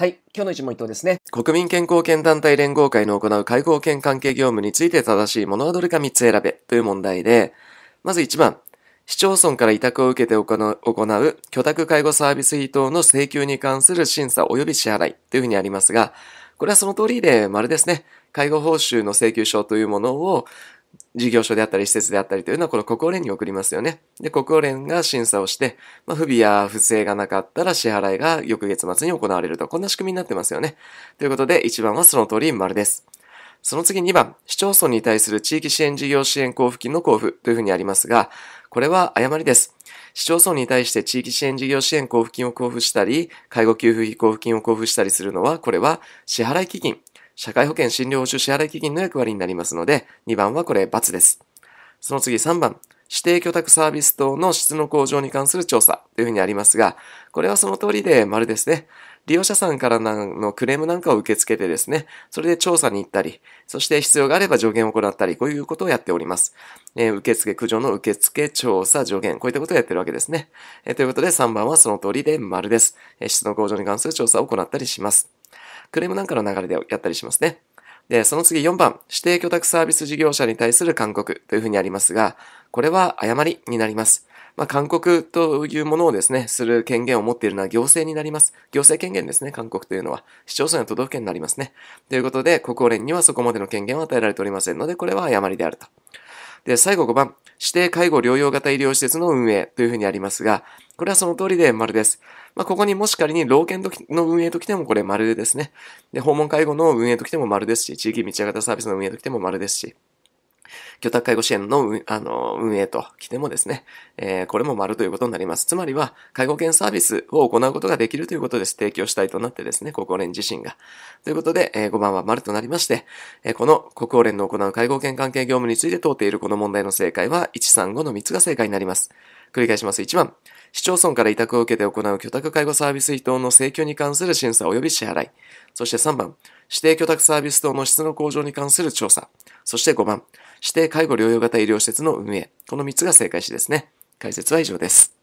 はい。今日の一問一答ですね。国民健康権団体連合会の行う介護保険関係業務について正しいものはどれか3つ選べという問題で、まず1番、市町村から委託を受けて行う、行う居宅介護サービス費等の請求に関する審査及び支払いというふうにありますが、これはその通りで丸ですね。介護報酬の請求書というものを事業所であったり施設であったりというのはこの国王連に送りますよね。で、国王連が審査をして、まあ、不備や不正がなかったら支払いが翌月末に行われると。こんな仕組みになってますよね。ということで、1番はその通り丸です。その次2番、市町村に対する地域支援事業支援交付金の交付というふうにありますが、これは誤りです。市町村に対して地域支援事業支援交付金を交付したり、介護給付費交付金を交付したりするのは、これは支払い基金社会保険診療報酬支払い基金の役割になりますので、2番はこれ×です。その次3番、指定居宅サービス等の質の向上に関する調査というふうにありますが、これはその通りで丸ですね。利用者さんからのクレームなんかを受け付けてですね、それで調査に行ったり、そして必要があれば助言を行ったり、こういうことをやっております。えー、受付、駆除の受付、調査、助言、こういったことをやってるわけですね。えー、ということで3番はその通りで丸です。え質の向上に関する調査を行ったりします。クレームなんかの流れでやったりしますね。で、その次4番、指定許諾サービス事業者に対する勧告というふうにありますが、これは誤りになります。まあ、勧告というものをですね、する権限を持っているのは行政になります。行政権限ですね、勧告というのは。市町村や都道府県になりますね。ということで、国連にはそこまでの権限を与えられておりませんので、これは誤りであると。で、最後5番、指定介護療養型医療施設の運営というふうにありますが、これはその通りで丸です。まあ、ここにもし仮に老犬の運営ときてもこれ丸ですね。で、訪問介護の運営ときても丸ですし、地域道上型サービスの運営ときても丸ですし。居宅介護支援の、あの、運営と来てもですね、えー、これも丸ということになります。つまりは、介護券サービスを行うことができるということです。提供したいとなってですね、国連自身が。ということで、えー、5番は丸となりまして、えー、この国連の行う介護券関係業務について問うているこの問題の正解は、135の3つが正解になります。繰り返します。1番、市町村から委託を受けて行う居宅介護サービス移動の請求に関する審査及び支払い。そして3番、指定居宅サービス等の質の向上に関する調査。そして5番、指定介護療養型医療施設の運営。この3つが正解詞ですね。解説は以上です。